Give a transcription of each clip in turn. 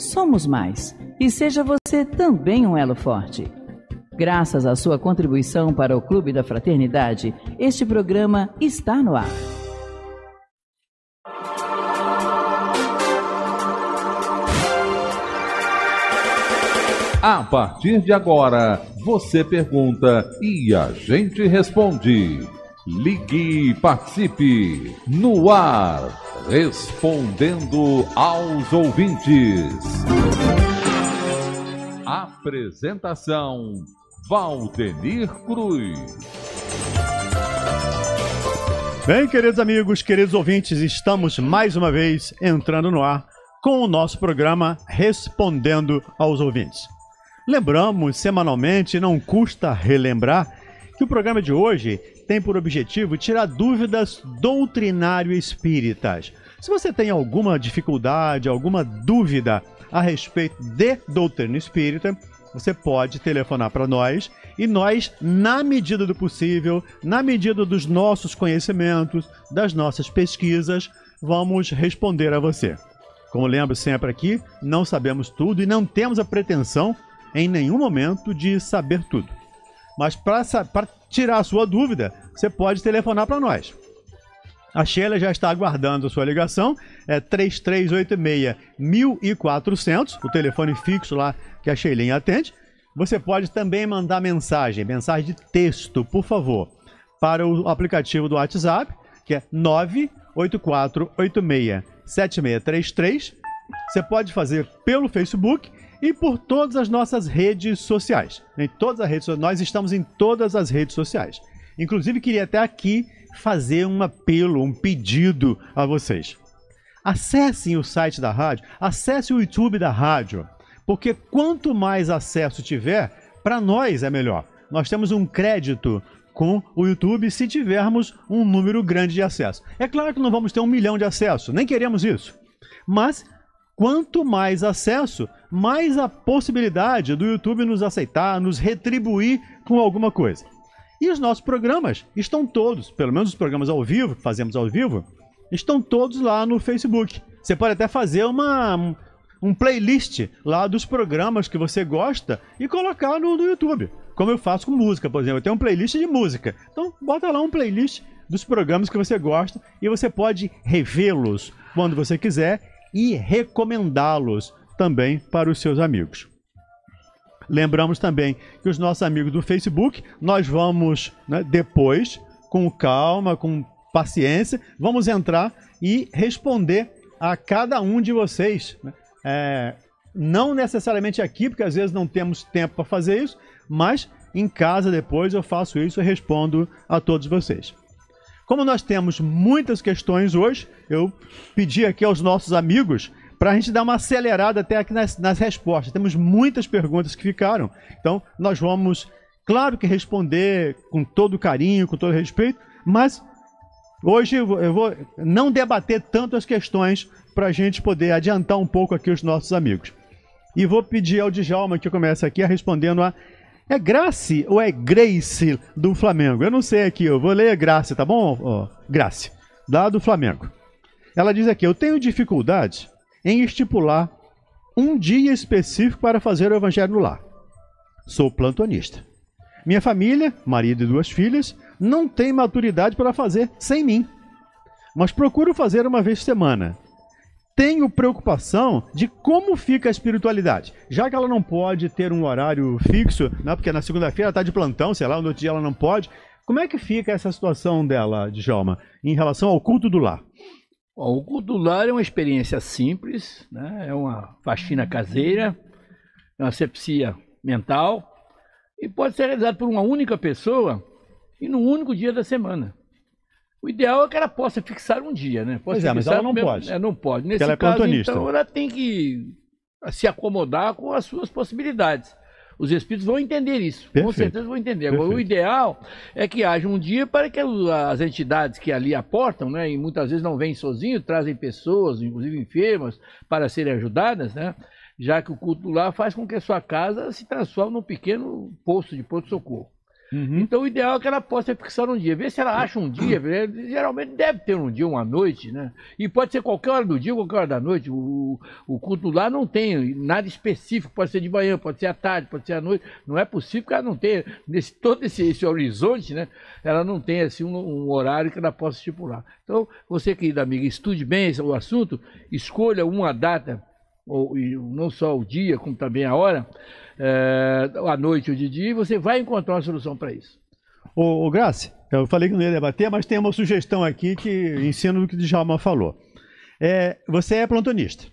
somos mais e seja você também um elo forte. Graças à sua contribuição para o Clube da Fraternidade, este programa está no ar. A partir de agora, você pergunta e a gente responde. Ligue e participe no ar, respondendo aos ouvintes. Apresentação Valdenir Cruz. Bem, queridos amigos, queridos ouvintes, estamos mais uma vez entrando no ar com o nosso programa Respondendo aos Ouvintes. Lembramos semanalmente, não custa relembrar, que o programa de hoje tem por objetivo tirar dúvidas doutrinário espíritas. Se você tem alguma dificuldade, alguma dúvida a respeito de doutrina espírita, você pode telefonar para nós e nós, na medida do possível, na medida dos nossos conhecimentos, das nossas pesquisas, vamos responder a você. Como lembro sempre aqui, não sabemos tudo e não temos a pretensão, em nenhum momento, de saber tudo. Mas para tirar a sua dúvida, você pode telefonar para nós. A Sheila já está aguardando a sua ligação, é 3386-1400, o telefone fixo lá que a Sheilinha atende. Você pode também mandar mensagem, mensagem de texto, por favor, para o aplicativo do WhatsApp, que é 984867633. Você pode fazer pelo Facebook e por todas as nossas redes sociais. Em todas as redes, nós estamos em todas as redes sociais. Inclusive queria até aqui fazer um apelo, um pedido a vocês. Acessem o site da rádio, acessem o YouTube da rádio, porque quanto mais acesso tiver, para nós é melhor. Nós temos um crédito com o YouTube se tivermos um número grande de acesso. É claro que não vamos ter um milhão de acesso, nem queremos isso. Mas Quanto mais acesso, mais a possibilidade do YouTube nos aceitar, nos retribuir com alguma coisa. E os nossos programas estão todos, pelo menos os programas ao vivo, que fazemos ao vivo, estão todos lá no Facebook. Você pode até fazer uma um playlist lá dos programas que você gosta e colocar no, no YouTube. Como eu faço com música, por exemplo, eu tenho um playlist de música. Então bota lá um playlist dos programas que você gosta e você pode revê-los quando você quiser e recomendá-los também para os seus amigos. Lembramos também que os nossos amigos do Facebook, nós vamos né, depois, com calma, com paciência, vamos entrar e responder a cada um de vocês. Né? É, não necessariamente aqui, porque às vezes não temos tempo para fazer isso, mas em casa depois eu faço isso e respondo a todos vocês. Como nós temos muitas questões hoje, eu pedi aqui aos nossos amigos para a gente dar uma acelerada até aqui nas, nas respostas. Temos muitas perguntas que ficaram, então nós vamos, claro que responder com todo carinho, com todo respeito, mas Hoje eu vou não debater tanto as questões para a gente poder adiantar um pouco aqui os nossos amigos. E vou pedir ao Djalma que comece aqui respondendo a é Grace ou é Grace do Flamengo? Eu não sei aqui, eu vou ler Grace, tá bom? Grace, lá do Flamengo. Ela diz aqui: Eu tenho dificuldade em estipular um dia específico para fazer o evangelho lá. Sou plantonista. Minha família, marido e duas filhas, não tem maturidade para fazer sem mim. Mas procuro fazer uma vez por semana, tenho preocupação de como fica a espiritualidade. Já que ela não pode ter um horário fixo, né, porque na segunda-feira ela está de plantão, sei lá, no outro dia ela não pode. Como é que fica essa situação dela, Djalma, em relação ao culto do lar? Bom, o culto do lar é uma experiência simples, né? é uma faxina caseira, é uma sepsia mental e pode ser realizado por uma única pessoa e num único dia da semana. O ideal é que ela possa fixar um dia, né? Possa pois é, mas ela não mesmo, pode. É, não pode. Nesse ela é caso, então, ela tem que se acomodar com as suas possibilidades. Os espíritos vão entender isso, Perfeito. com certeza vão entender. Agora, o ideal é que haja um dia para que as entidades que ali aportam, né, e muitas vezes não vêm sozinhos, trazem pessoas, inclusive enfermas, para serem ajudadas, né, já que o culto lá faz com que a sua casa se transforme num pequeno posto de pronto-socorro. Uhum. Então o ideal é que ela possa fixar um dia. Vê se ela acha um dia, geralmente deve ter um dia, uma noite, né? E pode ser qualquer hora do dia, qualquer hora da noite. O, o culto lá não tem nada específico, pode ser de manhã, pode ser à tarde, pode ser à noite. Não é possível que ela não tenha, nesse, todo esse, esse horizonte, né? Ela não tenha assim, um, um horário que ela possa estipular. Então, você, querida amiga, estude bem esse, o assunto, escolha uma data ou, não só o dia, como também a hora, é, a noite ou de dia, e você vai encontrar uma solução para isso. Ô, ô Grace, eu falei que não ia debater, mas tem uma sugestão aqui que ensina do que o Djalma falou. É, você é plantonista.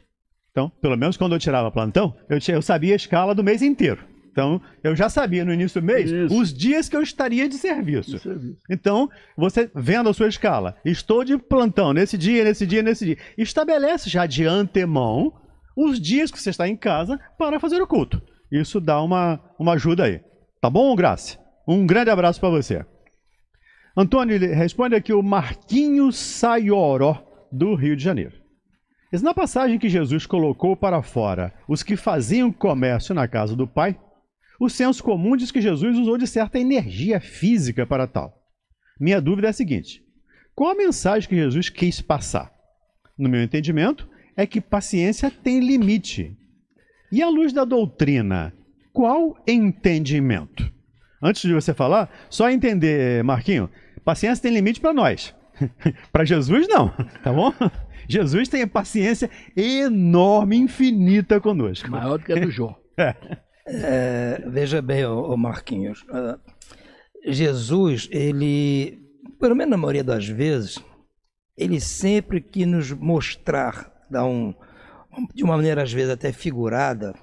Então, pelo menos quando eu tirava plantão, eu, eu sabia a escala do mês inteiro. Então, eu já sabia no início do mês Isso. os dias que eu estaria de serviço. de serviço. Então, você vendo a sua escala, estou de plantão nesse dia, nesse dia, nesse dia, estabelece já de antemão os dias que você está em casa para fazer o culto. Isso dá uma, uma ajuda aí. Tá bom, Graça? Um grande abraço para você. Antônio, responde aqui o Marquinhos Sayoró do Rio de Janeiro. na passagem que Jesus colocou para fora os que faziam comércio na casa do Pai, o senso comum diz que Jesus usou de certa energia física para tal. Minha dúvida é a seguinte: qual a mensagem que Jesus quis passar? No meu entendimento, é que paciência tem limite. E à luz da doutrina, qual entendimento? Antes de você falar, só entender, Marquinho, paciência tem limite para nós. para Jesus não, tá bom? Jesus tem paciência enorme, infinita conosco. Maior do que a do Jó. é. É, veja bem, ô, ô Marquinhos, uh, Jesus, ele, pelo menos na maioria das vezes, ele sempre quis nos mostrar dá um, de uma maneira às vezes até figurada,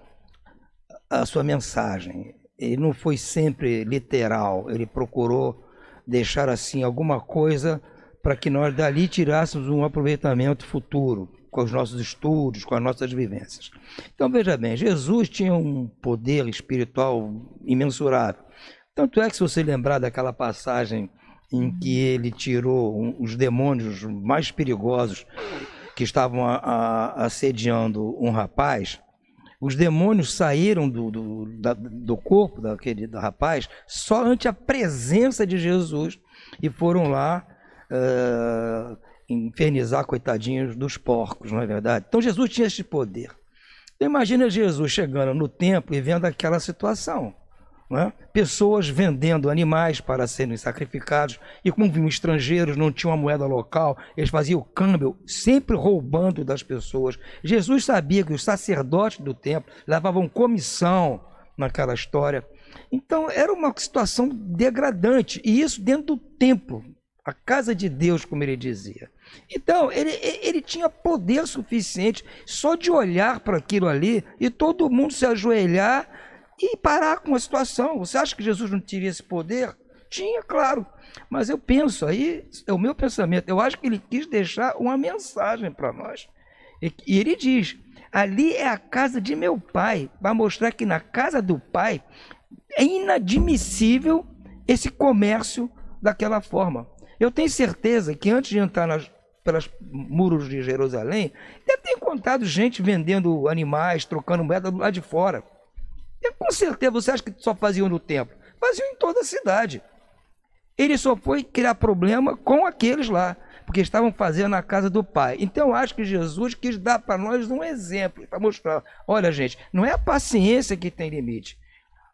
a sua mensagem. Ele não foi sempre literal, ele procurou deixar assim alguma coisa para que nós dali tirássemos um aproveitamento futuro com os nossos estudos, com as nossas vivências. Então veja bem, Jesus tinha um poder espiritual imensurável. Tanto é que se você lembrar daquela passagem em que uhum. ele tirou os demônios mais perigosos que estavam a, a, assediando um rapaz, os demônios saíram do, do, da, do corpo daquele do rapaz só ante a presença de Jesus e foram lá uh, infernizar coitadinhos dos porcos, não é verdade? Então Jesus tinha esse poder. Então, imagina Jesus chegando no templo e vendo aquela situação. Né? Pessoas vendendo animais para serem sacrificados, e como vinham estrangeiros, não tinham uma moeda local, eles faziam o câmbio, sempre roubando das pessoas. Jesus sabia que os sacerdotes do templo levavam comissão naquela história. Então era uma situação degradante, e isso dentro do templo, a casa de Deus, como ele dizia. Então, ele, ele tinha poder suficiente só de olhar para aquilo ali e todo mundo se ajoelhar e parar com a situação. Você acha que Jesus não tinha esse poder? Tinha, claro. Mas eu penso aí, é o meu pensamento, eu acho que ele quis deixar uma mensagem para nós. E, e ele diz: ali é a casa de meu pai. Vai mostrar que na casa do pai é inadmissível esse comércio daquela forma. Eu tenho certeza que antes de entrar nas, pelas muros de Jerusalém, deve ter encontrado gente vendendo animais, trocando moeda do lado de fora. Com certeza, você acha que só faziam no templo? Faziam em toda a cidade. Ele só foi criar problema com aqueles lá, porque estavam fazendo na casa do Pai. Então acho que Jesus quis dar para nós um exemplo, para mostrar: olha, gente, não é a paciência que tem limite.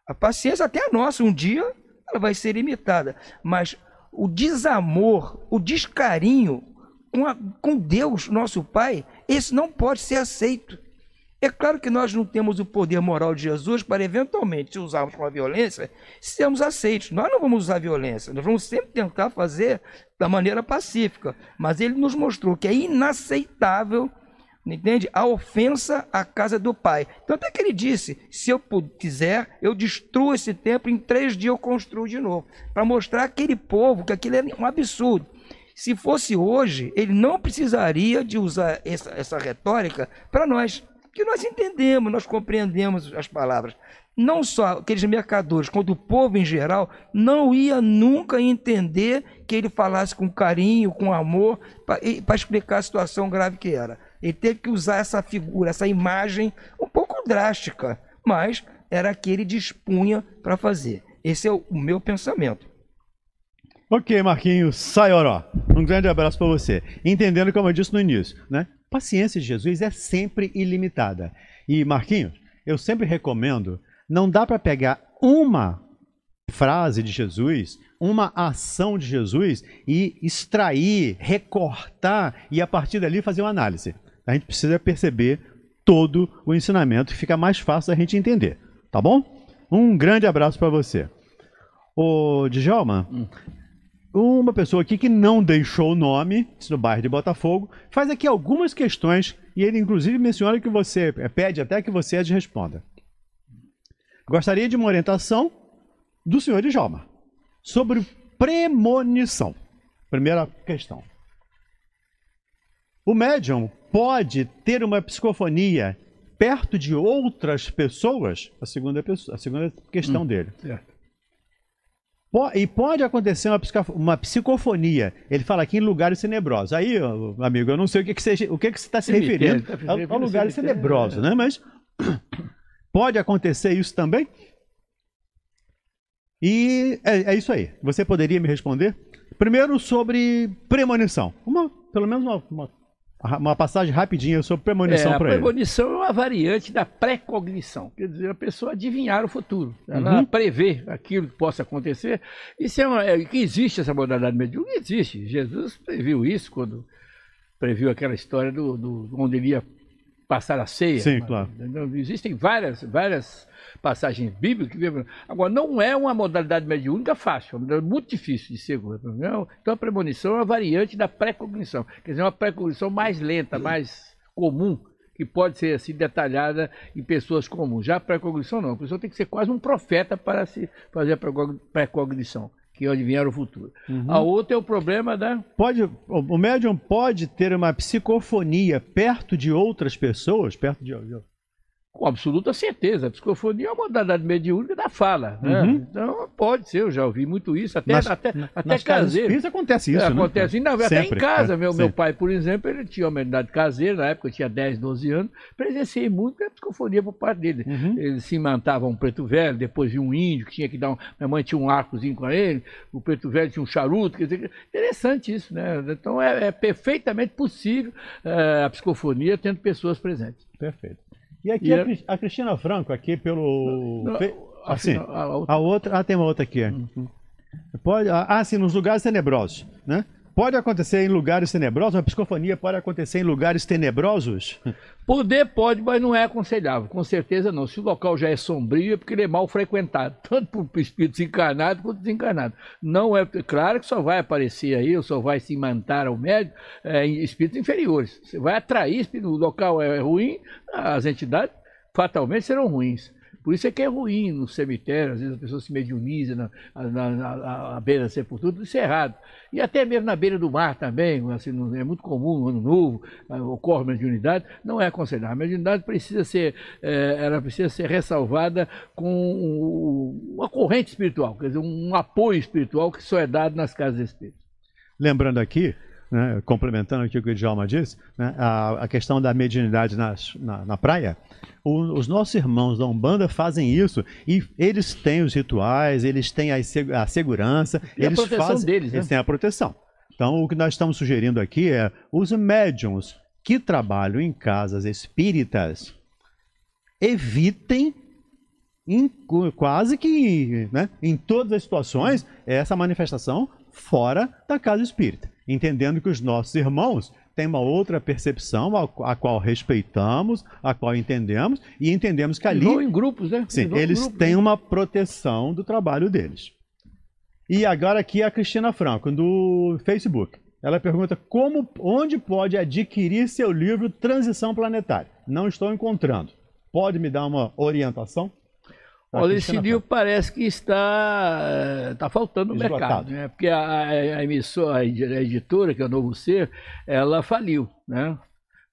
A paciência, até a nossa, um dia ela vai ser limitada, mas o desamor, o descarinho com, a, com Deus, nosso Pai, esse não pode ser aceito. É claro que nós não temos o poder moral de Jesus para eventualmente, se usarmos com a violência, sermos aceitos. Nós não vamos usar violência, nós vamos sempre tentar fazer da maneira pacífica. Mas ele nos mostrou que é inaceitável, entende? A ofensa à casa do Pai. Então, até que ele disse: se eu quiser, eu destruo esse templo, em três dias eu construo de novo. Para mostrar aquele povo que aquilo é um absurdo. Se fosse hoje, ele não precisaria de usar essa, essa retórica para nós. Porque nós entendemos, nós compreendemos as palavras. Não só aqueles mercadores, quanto o povo em geral, não ia nunca entender que ele falasse com carinho, com amor, para explicar a situação grave que era. Ele teve que usar essa figura, essa imagem um pouco drástica, mas era que ele dispunha para fazer. Esse é o meu pensamento. Ok, Marquinhos Saioró. Um grande abraço para você. Entendendo como eu disse no início, né? paciência de Jesus é sempre ilimitada. E, Marquinhos, eu sempre recomendo, não dá para pegar uma frase de Jesus, uma ação de Jesus e extrair, recortar e a partir dali fazer uma análise. A gente precisa perceber todo o ensinamento, fica mais fácil a gente entender, tá bom? Um grande abraço para você. Ô, Djalma, hum. Uma pessoa aqui que não deixou o nome, no bairro de Botafogo, faz aqui algumas questões e ele inclusive menciona que você é, pede até que você as responda. Gostaria de uma orientação do senhor Joma sobre premonição. Primeira questão. O médium pode ter uma psicofonia perto de outras pessoas? A segunda, a segunda questão hum, dele. Certo. E pode acontecer uma, psicofonia. Ele fala aqui em lugares cenebrosos. Aí, amigo, eu não sei o que, que você o que que está se referindo é, tá é lugares tenebrosos, né? Mas pode acontecer isso também? E é, é, isso aí. Você poderia me responder? Primeiro sobre premonição. Uma, pelo menos uma, uma uma passagem rapidinha sobre premonição é, para ele. A premonição é uma variante da pré-cognição, quer dizer, a pessoa adivinhar o futuro, ela uhum. prevê aquilo que possa acontecer. Isso é, uma, é que existe essa modalidade mediúnica, existe. Jesus previu isso quando previu aquela história do, do onde ele ia passar a ceia. Sim, mas, claro. Então, existem várias, várias passagens bíblicas. Agora, não é uma modalidade mediúnica fácil, é muito difícil de ser. Né? Então, a premonição é uma variante da precognição, quer dizer, uma precognição mais lenta, mais comum, que pode ser assim detalhada em pessoas comuns. Já a precognição não, a pessoa tem que ser quase um profeta para se fazer a precognição que adivinhar é o futuro. Uhum. A outra é o problema da. Pode, o médium pode ter uma psicofonia perto de outras pessoas, perto de, com absoluta certeza. A psicofonia é uma modalidade mediúnica da fala. Né? Uhum. Então, pode ser, eu já ouvi muito isso. Até, nas, até, até nas caseiro. acontece isso, é, né? Acontece, ainda, até em casa. É, meu, meu pai, por exemplo, ele tinha uma mentalidade caseira, na época eu tinha 10, 12 anos, presenciei muito a psicofonia por parte dele. Uhum. Ele se mantava um preto velho, depois de um índio, que tinha que dar um... Minha mãe tinha um arcozinho com ele, o preto velho tinha um charuto, quer dizer, interessante isso, né? Então, é, é perfeitamente possível eh, a psicofonia tendo pessoas presentes. Perfeito. E aqui e a, é- a, Cristina Franco, aqui pelo. Não, fe... assim, a, a, outra. a outra. Ah, tem uma outra aqui. É. Uhum. Pode, ah, ah, sim, nos lugares tenebrosos, né? Pode acontecer em lugares tenebrosos? Uma psicofonia pode acontecer em lugares tenebrosos? Poder pode, mas não é aconselhável. Com certeza não. Se o local já é sombrio, é porque ele é mal frequentado, tanto por espíritos encarnados quanto desencarnados. Não é claro que só vai aparecer aí, ou só vai se imantar ao médico é, espíritos inferiores. Você vai atrair espírito, o local é ruim, as entidades fatalmente serão ruins. Por isso é que é ruim no cemitério, às vezes a pessoa se mediuniza na, na, na, na beira da sepultura, tudo isso é errado. E até mesmo na beira do mar também, assim, é muito comum no ano novo, ah, ocorre mediunidade, não é aconselhável. A mediunidade precisa ser, é, ela precisa ser ressalvada com uma corrente espiritual, quer dizer, um apoio espiritual que só é dado nas casas espíritas. Lembrando aqui né, complementando aqui o que o Djalma disse, né, a, a, questão da mediunidade nas, na, na praia, o, os nossos irmãos da Umbanda fazem isso e eles têm os rituais, eles têm a, a segurança, e eles a proteção fazem, deles, né? eles têm a proteção. Então, o que nós estamos sugerindo aqui é os médiums que trabalham em casas espíritas evitem em, quase que né, em todas as situações essa manifestação fora da casa espírita entendendo que os nossos irmãos têm uma outra percepção, a, a qual respeitamos, a qual entendemos, e entendemos que ali. Vão em grupos, né? Sim, eles grupos. têm né? uma proteção do trabalho deles. E agora aqui a Cristina Franco, do Facebook. Ela pergunta como, onde pode adquirir seu livro Transição Planetária? Não estou encontrando. Pode me dar uma orientação? Tá o Lecidil parece que está, está eh, faltando no mercado, né? Porque a, a emissora, a editora, que é o Novo Ser, ela faliu, né?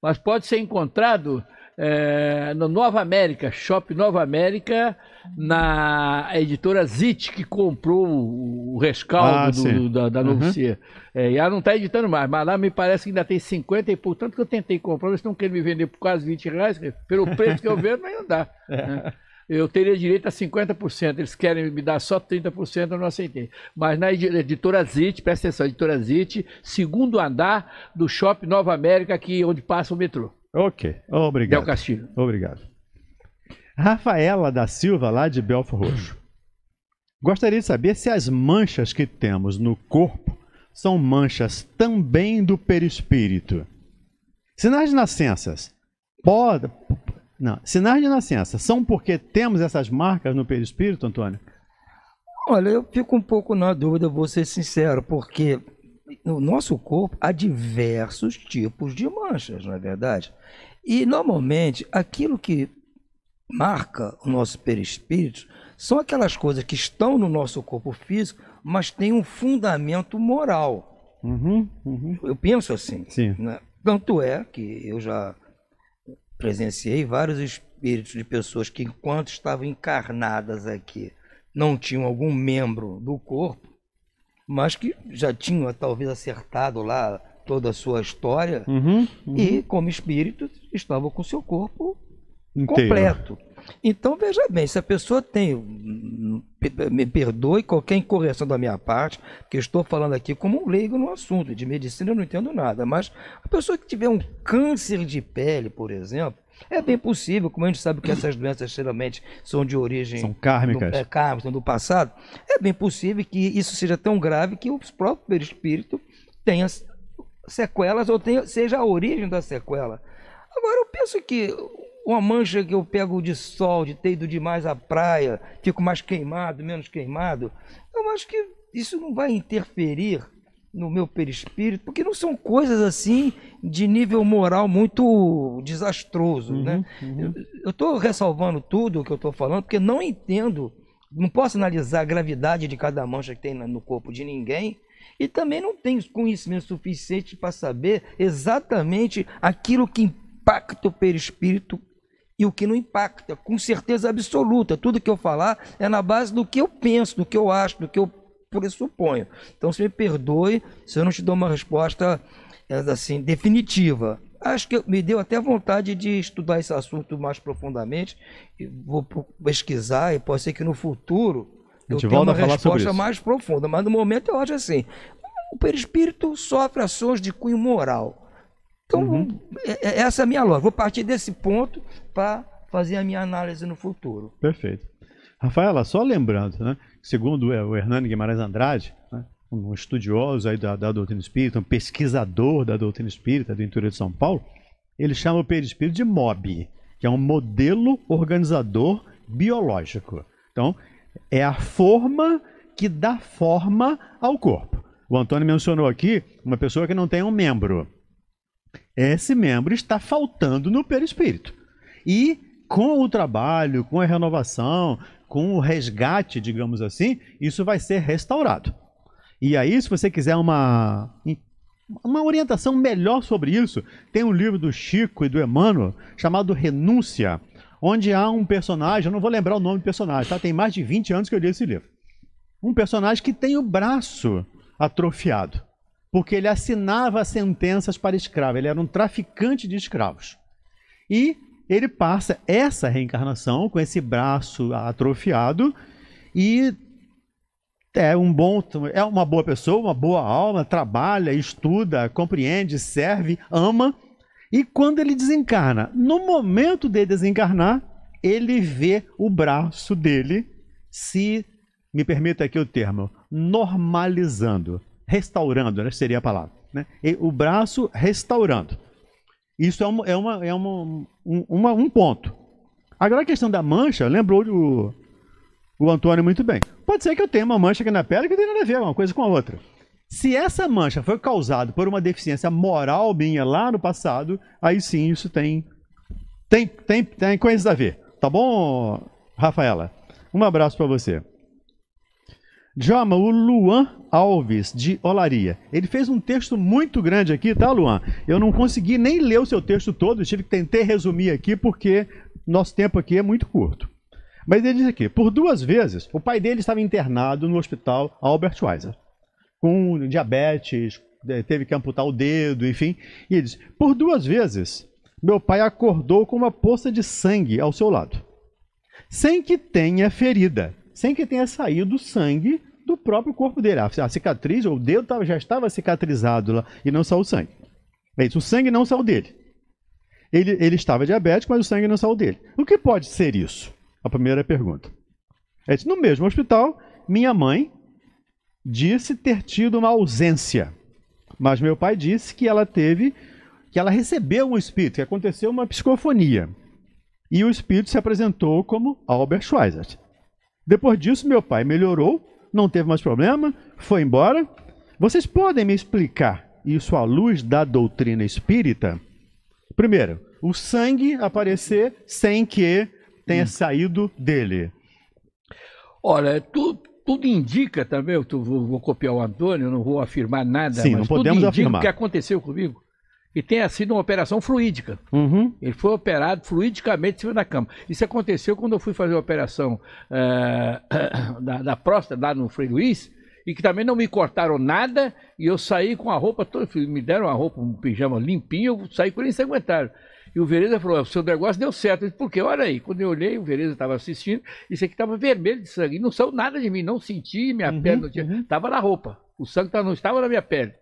Mas pode ser encontrado é, no Nova América, Shop Nova América, na editora ZIT, que comprou o rescaldo ah, do, da, da Novo uhum. Ser. É, e ela não está editando mais, mas lá me parece que ainda tem 50 e por tanto que eu tentei comprar, eles estão querendo me vender por quase 20 reais, pelo preço que eu vendo, mas não dá. É. Né? eu teria direito a 50%. Eles querem me dar só 30%, eu não aceitei. Mas na editora ZIT, presta atenção, editora ZIT, segundo andar do Shopping Nova América, aqui onde passa o metrô. Ok, obrigado. Del Castilho. Obrigado. Rafaela da Silva, lá de Belfo Roxo. Gostaria de saber se as manchas que temos no corpo são manchas também do perispírito. Sinais de nascenças. Pode, não. Sinais de nascença são porque temos essas marcas no perispírito, Antônio? Olha, eu fico um pouco na dúvida, vou ser sincero, porque no nosso corpo há diversos tipos de manchas, não é verdade? E normalmente aquilo que marca o nosso perispírito são aquelas coisas que estão no nosso corpo físico, mas têm um fundamento moral. Uhum, uhum. Eu penso assim. Né? Tanto é que eu já presenciei vários espíritos de pessoas que, enquanto estavam encarnadas aqui, não tinham algum membro do corpo, mas que já tinham talvez acertado lá toda a sua história uhum, uhum. e, como espíritos, estavam com seu corpo Inteiro. completo. Então, veja bem, se a pessoa tem, me perdoe qualquer incorreção da minha parte, que estou falando aqui como um leigo no assunto, de medicina eu não entendo nada, mas a pessoa que tiver um câncer de pele, por exemplo, é bem possível, como a gente sabe que essas doenças geralmente são de origem. São kármicas. Do, é, kármicas, do passado. É bem possível que isso seja tão grave que o próprio perispírito tenha sequelas ou tenha, seja a origem da sequela. Agora, eu penso que uma mancha que eu pego de sol, de ter ido demais à praia, fico mais queimado, menos queimado. Eu acho que isso não vai interferir no meu perispírito, porque não são coisas assim de nível moral muito desastroso, uhum, né? Uhum. Eu estou ressalvando tudo o que eu estou falando, porque não entendo, não posso analisar a gravidade de cada mancha que tem no corpo de ninguém, e também não tenho conhecimento suficiente para saber exatamente aquilo que impacta o perispírito e o que não impacta, com certeza absoluta. Tudo que eu falar é na base do que eu penso, do que eu acho, do que eu pressuponho. Então, se me perdoe se eu não te dou uma resposta é, assim definitiva. Acho que me deu até vontade de estudar esse assunto mais profundamente. Vou pesquisar e pode ser que no futuro eu tenha uma resposta mais profunda. Mas no momento eu acho assim: o perispírito sofre ações de cunho moral então, uhum. É, é, essa é a minha lógica. Vou partir desse ponto para fazer a minha análise no futuro. Perfeito. Rafaela, só lembrando, né, segundo o Hernani Guimarães Andrade, né, um estudioso aí da, da, doutrina espírita, um pesquisador da doutrina espírita do interior de São Paulo, ele chama o perispírito de MOB, que é um modelo organizador biológico. Então, é a forma que dá forma ao corpo. O Antônio mencionou aqui uma pessoa que não tem um membro. Esse membro está faltando no perispírito. E com o trabalho, com a renovação, com o resgate, digamos assim, isso vai ser restaurado. E aí, se você quiser uma, uma orientação melhor sobre isso, tem um livro do Chico e do Emmanuel chamado Renúncia, onde há um personagem, eu não vou lembrar o nome do personagem, tá? tem mais de 20 anos que eu li esse livro. Um personagem que tem o braço atrofiado porque ele assinava sentenças para escravo, ele era um traficante de escravos. E ele passa essa reencarnação com esse braço atrofiado e é um bom, é uma boa pessoa, uma boa alma, trabalha, estuda, compreende, serve, ama. E quando ele desencarna, no momento de desencarnar, ele vê o braço dele se, me permita aqui o termo, normalizando restaurando, né, seria a palavra. Né? E o braço restaurando. Isso é, uma, é, uma, é uma, um, uma, um ponto. Agora a questão da mancha, lembrou o, o Antônio muito bem. Pode ser que eu tenha uma mancha aqui na pele que não tem nada a ver uma coisa com a outra. Se essa mancha foi causada por uma deficiência moral minha lá no passado, aí sim isso tem tem tem, tem coisas a ver. Tá bom, Rafaela? Um abraço para você. Jama, o Luan Alves, de Olaria. Ele fez um texto muito grande aqui, tá, Luan? Eu não consegui nem ler o seu texto todo, tive que tentar resumir aqui, porque nosso tempo aqui é muito curto. Mas ele diz aqui: por duas vezes, o pai dele estava internado no hospital Albert Weiser, com diabetes, eh, teve que amputar o dedo, enfim. E ele diz: por duas vezes, meu pai acordou com uma poça de sangue ao seu lado, sem que tenha ferida sem que tenha saído sangue do próprio corpo dele. A cicatriz, ou o dedo já estava cicatrizado lá e não saiu o sangue. É isso, o sangue não saiu dele. Ele, ele estava diabético, mas o sangue não saiu dele. O que pode ser isso? A primeira pergunta. É isso, no mesmo hospital, minha mãe disse ter tido uma ausência. Mas meu pai disse que ela teve, que ela recebeu um espírito, que aconteceu uma psicofonia. E o espírito se apresentou como Albert Schweitzer. Depois disso, meu pai melhorou não teve mais problema, foi embora. Vocês podem me explicar isso à luz da doutrina espírita? Primeiro, o sangue aparecer sem que tenha hum. saído dele. Olha, tu, tudo indica também, eu vou, vou copiar o Antônio, não vou afirmar nada, Sim, mas não podemos tudo indica afirmar. o que aconteceu comigo que tenha sido uma operação fluídica. Uhum. Ele foi operado fluidicamente em cima da cama. Isso aconteceu quando eu fui fazer a operação uh, da, da, próstata lá no Frei Luiz, e que também não me cortaram nada, e eu saí com a roupa toda, me deram uma roupa, um pijama limpinho, eu saí ele isso aguentaram. E o Vereza falou: o seu negócio deu certo. Eu disse, por quê? Olha aí, quando eu olhei, o Vereza estava assistindo, isso aqui estava vermelho de sangue. E não saiu nada de mim, não senti, minha uhum, perna não tinha. Estava uhum. na roupa. O sangue não estava na minha pele.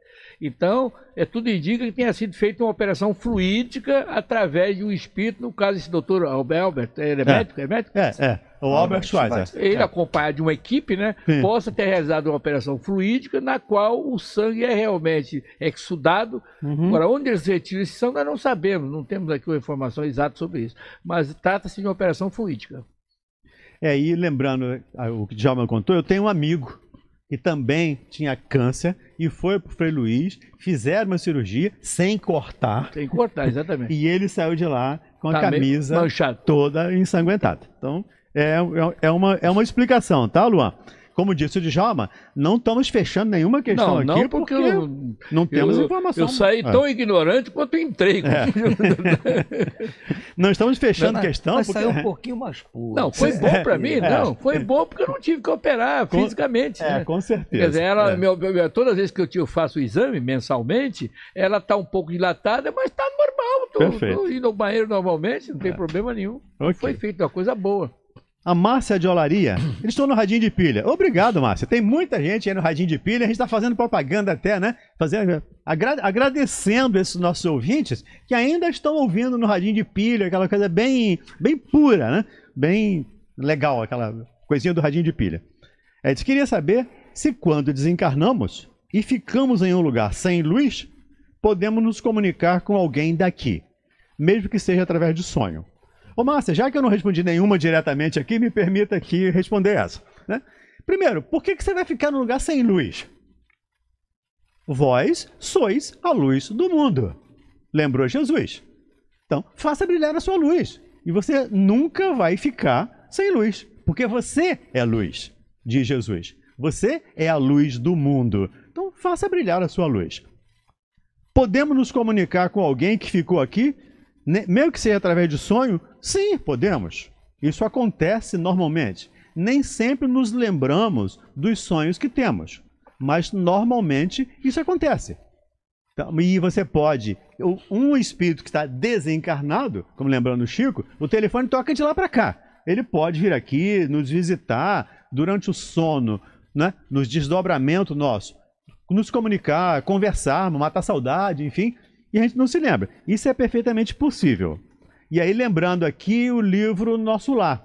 Então, é tudo indica que tenha sido feita uma operação fluídica através de um espírito, no caso esse doutor Albert, é, ele é, é, médico? É médico? É, é. O Albert, Albert Schweitzer. Ele, é. acompanhado de uma equipe, né, Sim. possa ter realizado uma operação fluídica na qual o sangue é realmente exudado. Uhum. Agora, onde eles retiram esse sangue, nós não sabemos, não temos aqui uma informação exata sobre isso. Mas trata-se de uma operação fluídica. É, e lembrando ah, o que o Djalma contou, eu tenho um amigo que também tinha câncer e foi pro Frei Luiz, fizeram uma cirurgia sem cortar. Sem cortar, exatamente. e ele saiu de lá com tá a camisa manchado. toda ensanguentada. Então, é, é, é, uma, é uma explicação, tá, Luan? como disse o Djalma, não estamos fechando nenhuma questão não, aqui não porque, porque eu, não temos eu, informação. Eu saí é. tão ignorante quanto entrei. É. não estamos fechando não, questão. Mas porque... saiu um pouquinho mais puro. Não, foi bom para é. mim, é. não. Foi é. bom porque eu não tive que operar com, fisicamente. É, né? com certeza. Quer dizer, ela, meu, meu, todas as vezes que eu faço o exame mensalmente, ela está um pouco dilatada, mas está normal. Estou indo ao banheiro normalmente, não tem problema nenhum. Okay. Foi feito uma coisa boa a Márcia de Olaria. Eles estão no Radinho de Pilha. Obrigado, Márcia. Tem muita gente aí no Radinho de Pilha. A gente está fazendo propaganda até, né? Fazendo, agra, agradecendo esses nossos ouvintes que ainda estão ouvindo no Radinho de Pilha, aquela coisa bem, bem pura, né? Bem legal, aquela coisinha do Radinho de Pilha. É, eles queria saber se quando desencarnamos e ficamos em um lugar sem luz, podemos nos comunicar com alguém daqui, mesmo que seja através de sonho. Ô, Márcia, já que eu não respondi nenhuma diretamente aqui, me permita aqui responder essa. Né? Primeiro, por que, que você vai ficar no lugar sem luz? Vós sois a luz do mundo. Lembrou Jesus? Então, faça brilhar a sua luz. E você nunca vai ficar sem luz. Porque você é luz, diz Jesus. Você é a luz do mundo. Então, faça brilhar a sua luz. Podemos nos comunicar com alguém que ficou aqui mesmo que seja através de sonho, sim, podemos. Isso acontece normalmente. Nem sempre nos lembramos dos sonhos que temos, mas normalmente isso acontece. Então, e você pode, um espírito que está desencarnado, como lembrando o Chico, o telefone toca de lá para cá. Ele pode vir aqui, nos visitar durante o sono, né? nos desdobramento nosso, nos comunicar, conversar, matar saudade, enfim, e a gente não se lembra. Isso é perfeitamente possível. E aí, lembrando aqui o livro Nosso lá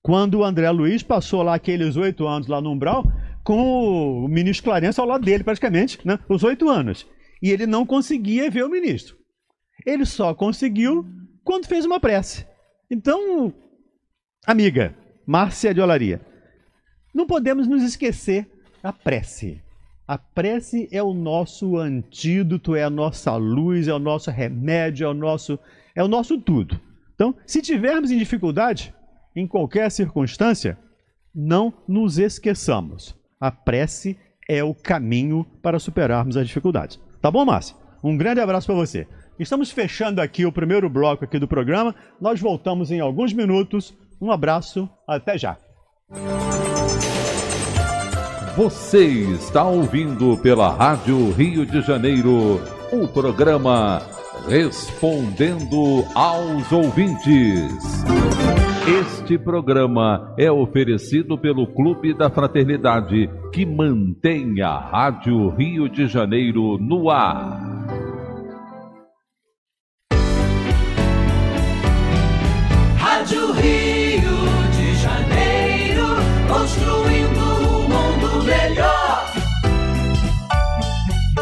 Quando o André Luiz passou lá aqueles oito anos lá no Umbral, com o ministro Clarence ao lado dele, praticamente, né? os oito anos. E ele não conseguia ver o ministro. Ele só conseguiu quando fez uma prece. Então, amiga, Márcia de Olaria, não podemos nos esquecer da prece. A prece é o nosso antídoto, é a nossa luz, é o nosso remédio, é o nosso, é o nosso tudo. Então, se tivermos em dificuldade, em qualquer circunstância, não nos esqueçamos. A prece é o caminho para superarmos as dificuldades. Tá bom, Márcio? Um grande abraço para você. Estamos fechando aqui o primeiro bloco aqui do programa. Nós voltamos em alguns minutos. Um abraço, até já. Você está ouvindo pela Rádio Rio de Janeiro o programa Respondendo aos Ouvintes. Este programa é oferecido pelo Clube da Fraternidade, que mantém a Rádio Rio de Janeiro no ar.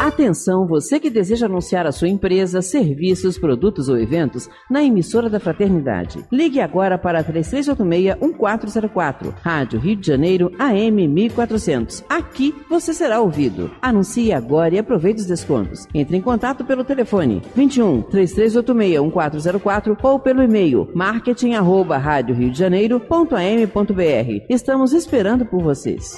Atenção, você que deseja anunciar a sua empresa, serviços, produtos ou eventos na emissora da Fraternidade. Ligue agora para 3386-1404, Rádio Rio de Janeiro, AM 1400. Aqui você será ouvido. Anuncie agora e aproveite os descontos. Entre em contato pelo telefone 21 3386 1404 ou pelo e-mail marketing arroba, Estamos esperando por vocês.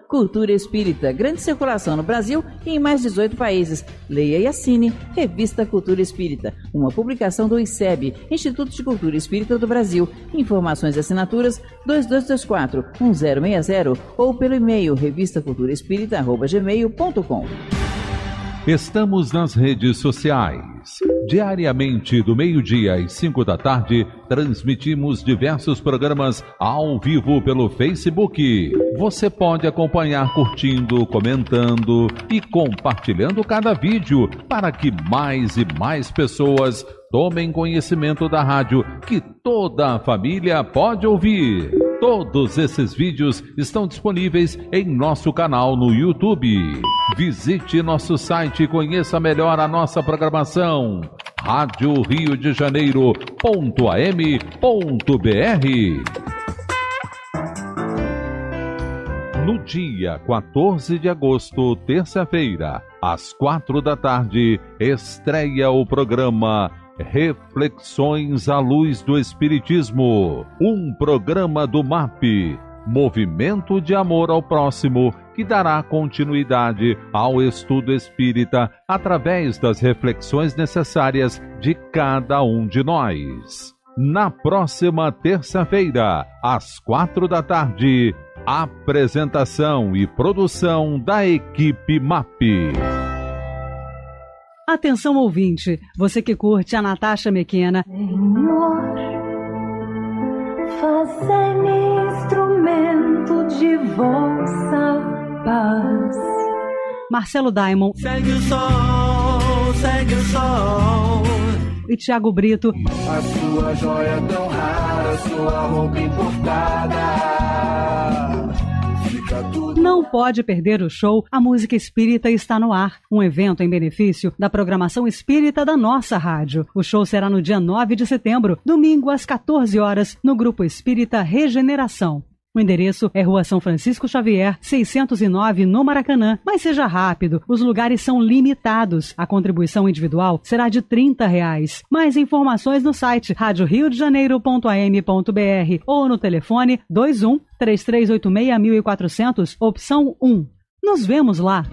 Cultura Espírita, grande circulação no Brasil e em mais 18 países. Leia e assine Revista Cultura Espírita, uma publicação do ICEB, Instituto de Cultura Espírita do Brasil. Informações e assinaturas 2224 1060 ou pelo e-mail revistaculturaespírita.gmail.com. Estamos nas redes sociais Diariamente, do meio-dia às 5 da tarde, transmitimos diversos programas ao vivo pelo Facebook. Você pode acompanhar curtindo, comentando e compartilhando cada vídeo para que mais e mais pessoas tomem conhecimento da rádio que toda a família pode ouvir. Todos esses vídeos estão disponíveis em nosso canal no YouTube. Visite nosso site e conheça melhor a nossa programação. Rádio Rio de No dia 14 de agosto, terça-feira, às quatro da tarde, estreia o programa Reflexões à Luz do Espiritismo, um programa do MAP, Movimento de Amor ao Próximo, que dará continuidade ao estudo espírita através das reflexões necessárias de cada um de nós. Na próxima terça-feira, às quatro da tarde, apresentação e produção da equipe MAP. Atenção ouvinte, você que curte a Natasha Mequena. Senhor, fazei-me instrumento de vossa paz. Marcelo Daimon. Segue o sol, segue o sol. E Tiago Brito. A sua joia tão rara, sua roupa importada. Não pode perder o show A Música Espírita está no ar, um evento em benefício da programação espírita da nossa rádio. O show será no dia 9 de setembro, domingo às 14 horas, no Grupo Espírita Regeneração. O endereço é Rua São Francisco Xavier, 609, no Maracanã. Mas seja rápido, os lugares são limitados. A contribuição individual será de R$ 30 reais. Mais informações no site radioriodejaneiro.am.br ou no telefone 21 3386 1400, opção 1. Nos vemos lá.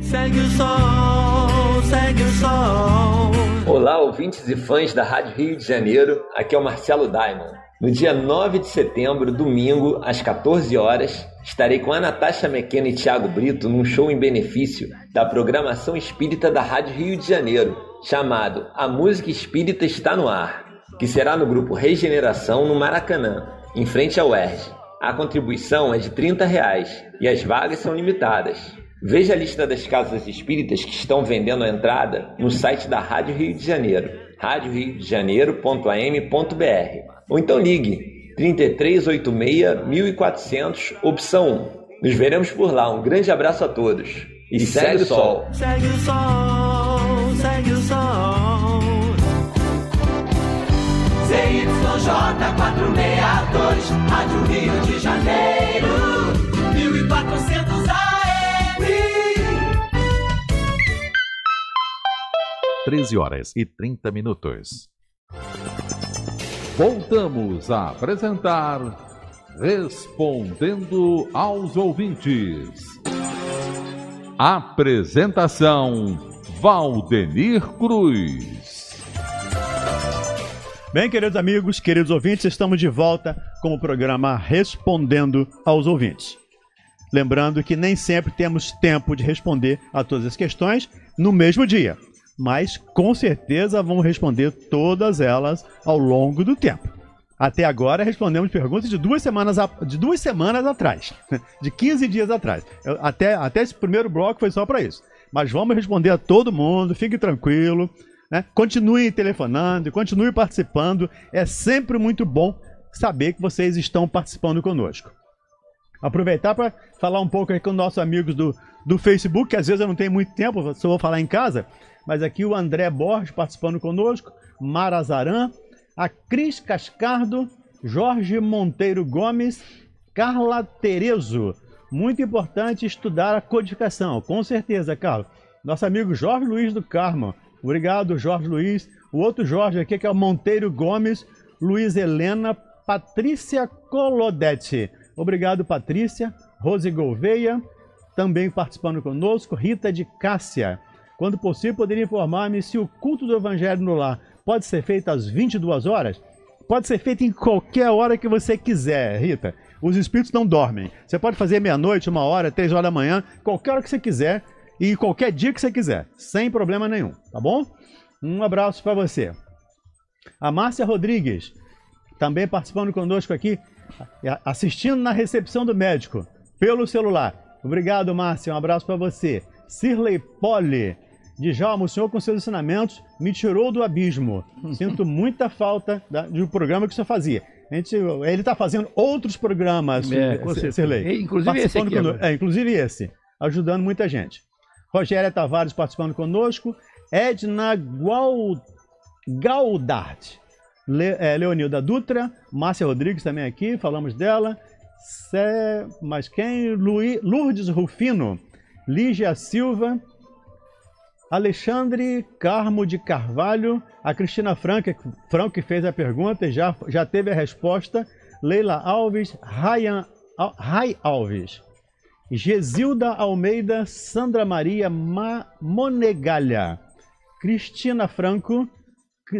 Segue o sol, segue o sol. Olá, ouvintes e fãs da Rádio Rio de Janeiro, aqui é o Marcelo Diamond. No dia 9 de setembro, domingo, às 14 horas, estarei com a Natasha McKenna e Thiago Brito num show em benefício da programação espírita da Rádio Rio de Janeiro, chamado A Música Espírita Está no Ar, que será no grupo Regeneração no Maracanã, em frente ao ERJ. A contribuição é de R$ 30 reais, e as vagas são limitadas. Veja a lista das casas espíritas que estão vendendo a entrada no site da Rádio Rio de Janeiro, radioriodejaneiro.am.br. Ou então ligue 3386 1400, opção 1. Nos veremos por lá. Um grande abraço a todos. E, e segue, segue, o sol. Segue o sol, segue o sol. ZYJ462, Rádio Rio de Janeiro. 13 horas e 30 minutos. Voltamos a apresentar Respondendo aos Ouvintes. Apresentação Valdenir Cruz. Bem, queridos amigos, queridos ouvintes, estamos de volta com o programa Respondendo aos Ouvintes. Lembrando que nem sempre temos tempo de responder a todas as questões no mesmo dia mas com certeza vamos responder todas elas ao longo do tempo. Até agora respondemos perguntas de duas semanas, a, de duas semanas atrás, de 15 dias atrás. Eu, até, até esse primeiro bloco foi só para isso. Mas vamos responder a todo mundo, fique tranquilo. Né? Continue telefonando, continue participando. É sempre muito bom saber que vocês estão participando conosco. Aproveitar para falar um pouco aqui com nossos amigos do, do Facebook, que às vezes eu não tenho muito tempo, só vou falar em casa. Mas aqui o André Borges participando conosco, Mara Zaran, a Cris Cascardo, Jorge Monteiro Gomes, Carla Terezo. Muito importante estudar a codificação, com certeza, Carlos. Nosso amigo Jorge Luiz do Carmo. Obrigado, Jorge Luiz. O outro Jorge aqui, que é o Monteiro Gomes, Luiz Helena, Patrícia Colodete. Obrigado, Patrícia. Rose Gouveia, também participando conosco, Rita de Cássia. Quando possível, poderia informar-me se o culto do Evangelho no Lar pode ser feito às 22 horas? Pode ser feito em qualquer hora que você quiser, Rita. Os espíritos não dormem. Você pode fazer meia-noite, uma hora, três horas da manhã, qualquer hora que você quiser e qualquer dia que você quiser, sem problema nenhum, tá bom? Um abraço para você. A Márcia Rodrigues, também participando conosco aqui, assistindo na recepção do médico, pelo celular. Obrigado, Márcio. Um abraço para você. Sirley Poli. Djalma, o senhor com seus ensinamentos me tirou do abismo. Sinto muita falta da, de um programa que o senhor fazia. A gente, ele está fazendo outros programas, é, Sirley. Inclusive esse aqui. Conosco, é, inclusive esse. Ajudando muita gente. Rogéria Tavares participando conosco. Edna Gaudart. Le, é, Leonilda Dutra. Márcia Rodrigues também aqui, falamos dela. Sé, mas quem? Luiz, Lourdes Rufino, Lígia Silva, Alexandre Carmo de Carvalho, a Cristina Franca, Franco fez a pergunta, já, já teve a resposta, Leila Alves, Ryan, Rai Alves, Gesilda Almeida, Sandra Maria Ma, Monegalha, Cristina Franco,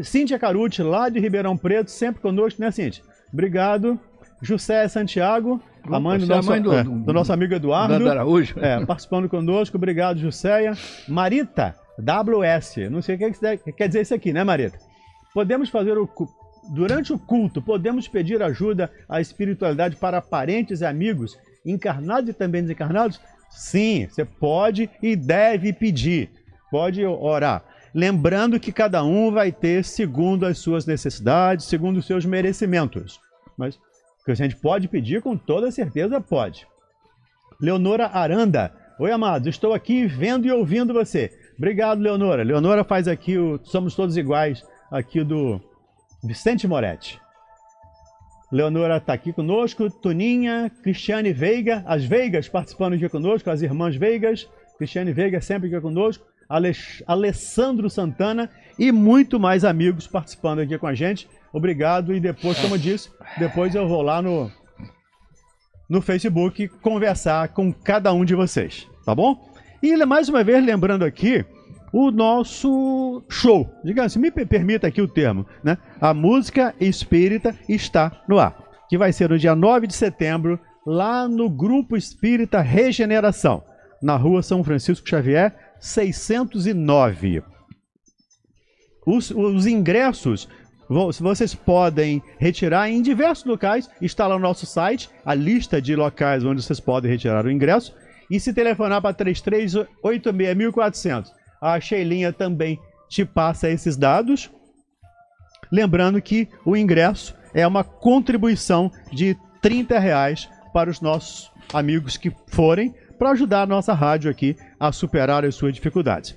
Cíntia Caruti, lá de Ribeirão Preto, sempre conosco, né, Cíntia? Obrigado. José Santiago, a mãe, do é nosso, a mãe do, é, do, nosso, amigo Eduardo. Araújo. É, participando conosco. Obrigado, Juséia. Marita, WS. Não sei o que quer dizer isso aqui, né, Marita? Podemos fazer o. Durante o culto, podemos pedir ajuda à espiritualidade para parentes e amigos, encarnados e também desencarnados? Sim, você pode e deve pedir. Pode orar. Lembrando que cada um vai ter segundo as suas necessidades, segundo os seus merecimentos. Mas que a gente pode pedir com toda certeza, pode. Leonora Aranda. Oi, amados, estou aqui vendo e ouvindo você. Obrigado, Leonora. Leonora faz aqui o Somos Todos Iguais, aqui do Vicente Moretti. Leonora está aqui conosco, Tuninha, Cristiane Veiga, as Veigas participando aqui conosco, as irmãs Veigas, Cristiane Veiga sempre aqui conosco, Alessandro Santana e muito mais amigos participando aqui com a gente. Obrigado. E depois, como eu disse, depois eu vou lá no, no Facebook conversar com cada um de vocês, tá bom? E mais uma vez, lembrando aqui, o nosso show, digamos, assim, se me permita aqui o termo, né? A música espírita está no ar, que vai ser no dia 9 de setembro, lá no Grupo Espírita Regeneração, na rua São Francisco Xavier, 609. Os, os ingressos vocês podem retirar em diversos locais. Está lá no nosso site a lista de locais onde vocês podem retirar o ingresso. E se telefonar para 3386-1400. A Sheilinha também te passa esses dados. Lembrando que o ingresso é uma contribuição de 30 reais para os nossos amigos que forem, para ajudar a nossa rádio aqui a superar as suas dificuldades.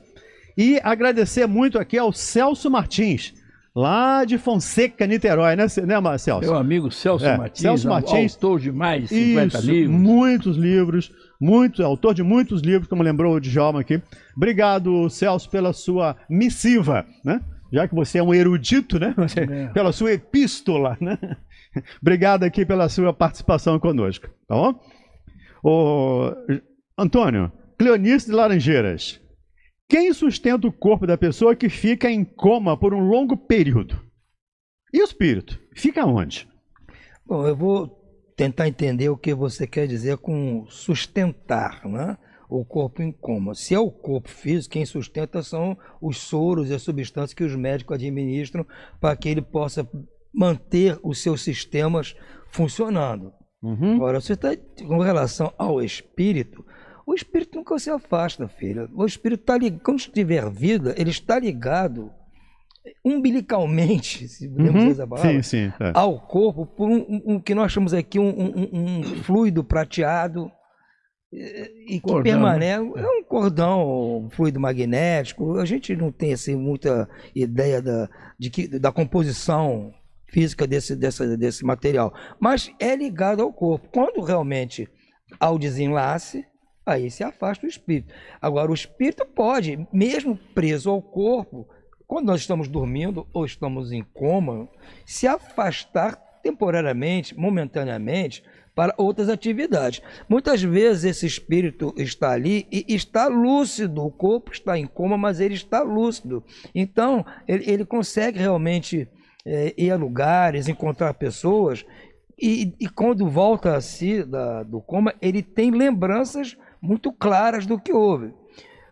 E agradecer muito aqui ao Celso Martins, lá de Fonseca, Niterói, né, né Celso? Meu amigo Celso é, Martins, Celso Martins, autor de mais 50 isso, livros. muitos livros, muito, autor de muitos livros, como lembrou o Djalma aqui. Obrigado, Celso, pela sua missiva, né? Já que você é um erudito, né? é. Pela sua epístola, né? Obrigado aqui pela sua participação conosco, tá bom? O Antônio, Cleonice de Laranjeiras. Quem sustenta o corpo da pessoa que fica em coma por um longo período? E o espírito? Fica onde? Bom, eu vou tentar entender o que você quer dizer com sustentar, né? O corpo em coma. Se é o corpo físico, quem sustenta são os soros e as substâncias que os médicos administram para que ele possa manter os seus sistemas funcionando. Uhum. Agora, você está com relação ao espírito, o espírito nunca se afasta, filha. O espírito está ligado. Quando tiver vida, ele está ligado umbilicalmente, se uhum. podemos uhum. a palavra, sim, sim, é. ao corpo por um, um, que nós chamamos aqui um, um, um fluido prateado e cordão. que né? permanece é um cordão um fluido magnético a gente não tem assim muita ideia da, de que, da composição física desse, dessa, desse material mas é ligado ao corpo quando realmente ao desenlace aí se afasta o espírito. Agora, o espírito pode, mesmo preso ao corpo, quando nós estamos dormindo ou estamos em coma, se afastar temporariamente, momentaneamente, para outras atividades. Muitas vezes esse espírito está ali e está lúcido, o corpo está em coma, mas ele está lúcido. Então, ele, ele consegue realmente é, ir a lugares, encontrar pessoas, e, e quando volta a si da, do coma, ele tem lembranças muito claras do que houve.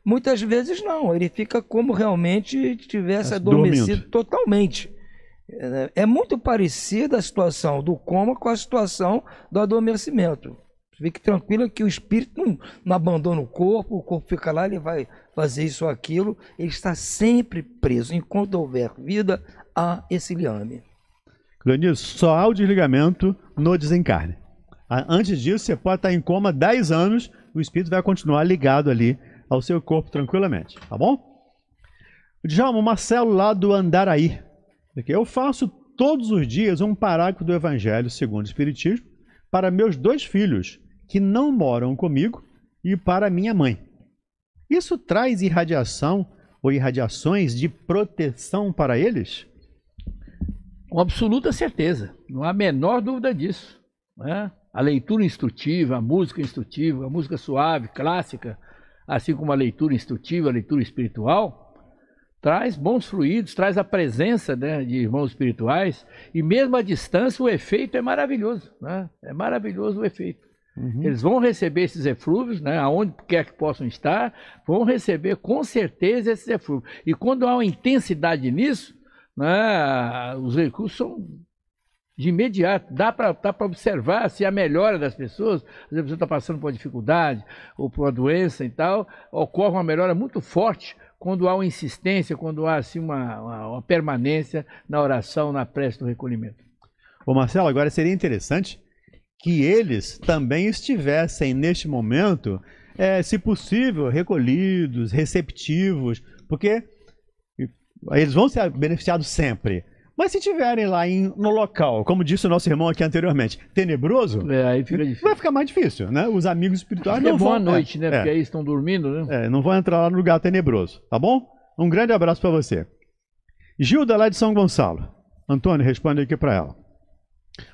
Muitas vezes não, ele fica como realmente tivesse adormecido Dormindo. totalmente. É, é muito parecida a situação do coma com a situação do adormecimento. Fique tranquilo que o espírito não, não abandona o corpo, o corpo fica lá, ele vai fazer isso ou aquilo. Ele está sempre preso. Enquanto houver vida, há esse liame. Leonilson, só há o desligamento no desencarne. Antes disso, você pode estar em coma 10 anos, o espírito vai continuar ligado ali ao seu corpo tranquilamente, tá bom? Djalma, Marcelo lá do Andaraí. Eu faço todos os dias um parágrafo do Evangelho segundo o Espiritismo para meus dois filhos que não moram comigo e para minha mãe. Isso traz irradiação ou irradiações de proteção para eles? Com absoluta certeza, não há a menor dúvida disso. Né? a leitura instrutiva, a música instrutiva, a música suave, clássica, assim como a leitura instrutiva, a leitura espiritual, traz bons fluidos, traz a presença né, de irmãos espirituais e mesmo à distância o efeito é maravilhoso, né? É maravilhoso o efeito. Uhum. Eles vão receber esses eflúvios, né, aonde quer que possam estar, vão receber com certeza esses eflúvios. E quando há uma intensidade nisso, né, os recursos são de imediato. Dá para observar se a melhora das pessoas, se a pessoa está passando por uma dificuldade ou por uma doença e tal, ocorre uma melhora muito forte quando há uma insistência, quando há assim, uma, uma, uma permanência na oração, na prece, do recolhimento. Ô Marcelo, agora seria interessante que eles também estivessem neste momento, é, se possível, recolhidos, receptivos, porque eles vão ser beneficiados sempre mas se tiverem lá em, no local, como disse o nosso irmão aqui anteriormente, tenebroso, é, aí fica difícil. vai ficar mais difícil, né? Os amigos espirituais não é vão. boa noite, né? É, Porque aí estão dormindo, né? É, não vão entrar lá no lugar tenebroso, tá bom? Um grande abraço para você. Gilda, lá de São Gonçalo. Antônio, responde aqui para ela.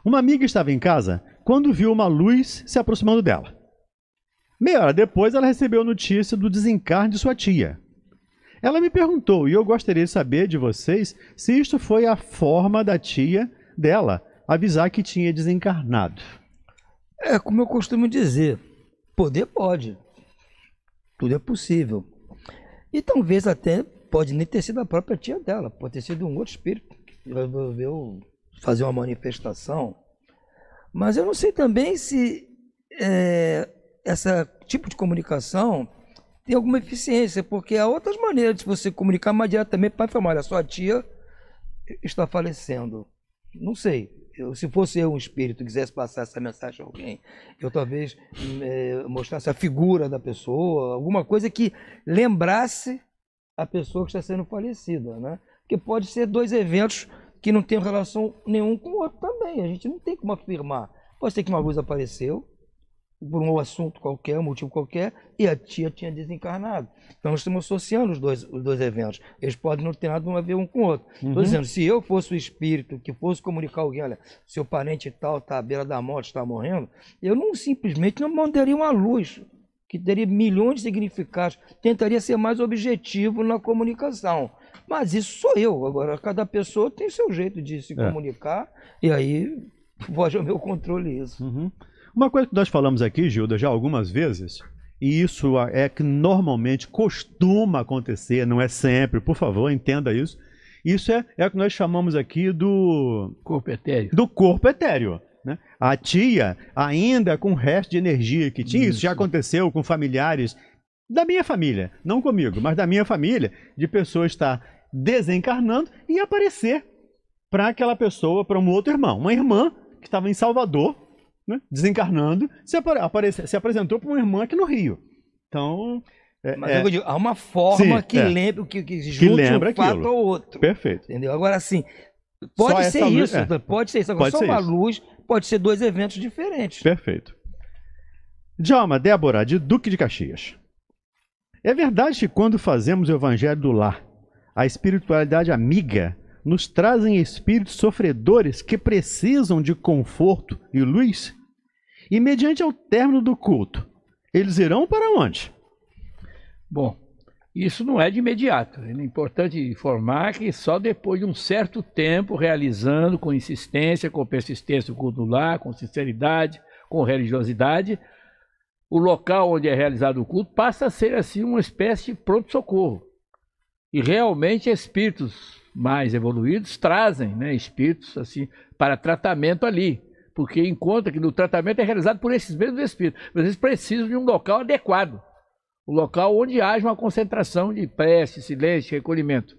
Uma amiga estava em casa quando viu uma luz se aproximando dela. Meia hora depois, ela recebeu notícia do desencarne de sua tia, ela me perguntou, e eu gostaria de saber de vocês, se isto foi a forma da tia dela avisar que tinha desencarnado. É como eu costumo dizer, poder pode, tudo é possível. E talvez até pode nem ter sido a própria tia dela, pode ter sido um outro espírito que resolveu fazer uma manifestação. Mas eu não sei também se é, eh, esse tipo de comunicação tem alguma eficiência, porque há outras maneiras de você comunicar mais diretamente para informar. A sua tia está falecendo. Não sei. Eu, se fosse eu um espírito e quisesse passar essa mensagem a alguém, eu talvez é, mostrasse a figura da pessoa, alguma coisa que lembrasse a pessoa que está sendo falecida, né? Porque pode ser dois eventos que não têm relação nenhum com o outro também. A gente não tem como afirmar. Pode ser que uma luz apareceu, por um assunto qualquer, um motivo qualquer, e a tia tinha desencarnado. Então nós estamos associando os dois, os dois eventos. Eles podem não ter nada a ver um com o outro. Estou uhum. dizendo, se eu fosse o espírito que fosse comunicar alguém, olha, seu parente tal está à beira da morte, está morrendo, eu não simplesmente não mandaria uma luz que teria milhões de significados, tentaria ser mais objetivo na comunicação. Mas isso sou eu. Agora, cada pessoa tem seu jeito de se é. comunicar, e aí foge ao meu controle isso. Uhum. Uma coisa que nós falamos aqui, Gilda, já algumas vezes, e isso é que normalmente costuma acontecer, não é sempre, por favor, entenda isso. Isso é, é o que nós chamamos aqui do. Corpo etéreo. Do corpo etéreo. Né? A tia, ainda é com o resto de energia que tinha, isso, isso já aconteceu com familiares da minha família, não comigo, mas da minha família, de pessoa estar desencarnando e aparecer para aquela pessoa, para um outro irmão. Uma irmã que estava em Salvador né, desencarnando, se, apare, aparece, se apresentou para uma irmã aqui no Rio. Então. É, Mas é, digo, há uma forma sim, que, é, lembra, que, que, que lembra um fato ao outro. Perfeito. Entendeu? Agora, assim, pode só ser isso, luz, é. pode ser isso. Agora, pode só uma isso. luz pode ser dois eventos diferentes. Perfeito. Djalma, Débora, de Duque de Caxias. É verdade que quando fazemos o Evangelho do Lar, a espiritualidade amiga nos trazem espíritos sofredores que precisam de conforto e luz? E mediante ao término do culto, eles irão para onde? Bom, isso não é de imediato. É importante informar que só depois de um certo tempo, realizando com insistência, com persistência o culto lá, com sinceridade, com religiosidade, o local onde é realizado o culto passa a ser assim uma espécie de pronto-socorro. E realmente espíritos mais evoluídos trazem né, espíritos assim para tratamento ali, porque encontra que no tratamento é realizado por esses mesmos espíritos, mas eles precisam de um local adequado, o um local onde haja uma concentração de prece, silêncio, recolhimento.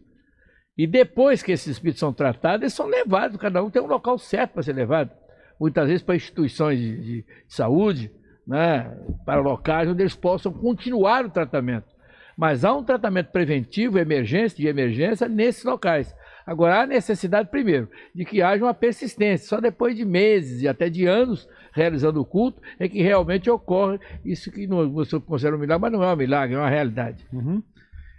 E depois que esses espíritos são tratados, eles são levados, cada um tem um local certo para ser levado, muitas vezes para instituições de, de saúde, né, para locais onde eles possam continuar o tratamento. Mas há um tratamento preventivo, emergência, de emergência nesses locais. Agora, há necessidade, primeiro, de que haja uma persistência. Só depois de meses e até de anos realizando o culto é que realmente ocorre isso que não, você considera um milagre, mas não é um milagre, é uma realidade. Uhum.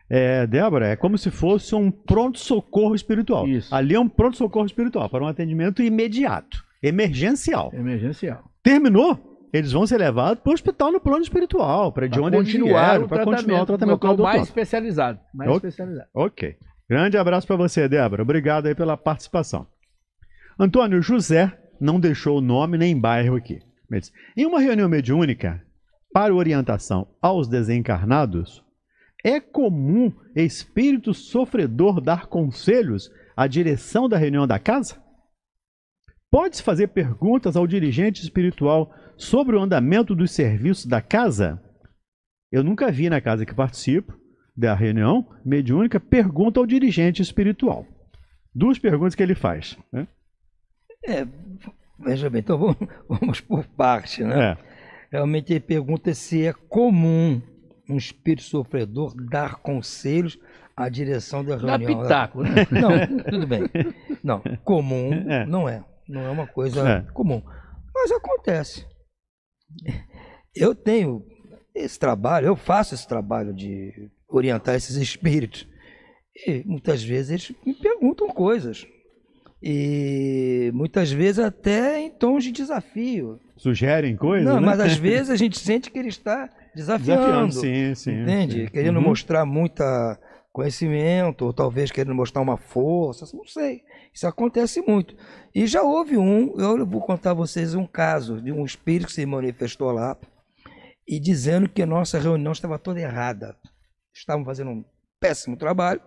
É, Débora, é como se fosse um pronto-socorro espiritual. Isso. Ali é um pronto-socorro espiritual para um atendimento imediato, emergencial. Emergencial. Terminou? eles vão ser levados para o hospital no plano espiritual, para de onde eles vieram, para continuar o tratamento com mais especializado, mais especializado. Ok. Grande abraço para você, Débora. Obrigado aí pela participação. Antônio José não deixou o nome nem bairro aqui. em uma reunião mediúnica, para orientação aos desencarnados, é comum espírito sofredor dar conselhos à direção da reunião da casa? Pode-se fazer perguntas ao dirigente espiritual sobre o andamento dos serviços da casa. Eu nunca vi na casa que participo da reunião mediúnica pergunta ao dirigente espiritual. Duas perguntas que ele faz. Né? É, veja bem, então vamos, vamos por parte, né? É. Realmente ele pergunta se é comum um espírito sofredor dar conselhos à direção da reunião. Dá pitaco, né? Não, tudo bem. Não, comum é. não é. Não é uma coisa é. comum. Mas acontece. Eu tenho esse trabalho, eu faço esse trabalho de orientar esses espíritos. E muitas vezes eles me perguntam coisas. E muitas vezes até em tons de desafio. Sugerem coisas? Não, né? mas às vezes a gente sente que ele está desafiando. desafiando sim, sim. Entende? Sim. Querendo uhum. mostrar muita conhecimento, ou talvez querendo mostrar uma força, não sei. Isso acontece muito. E já houve um, eu vou contar a vocês um caso de um espírito que se manifestou lá e dizendo que a nossa reunião estava toda errada. Estavam fazendo um péssimo trabalho,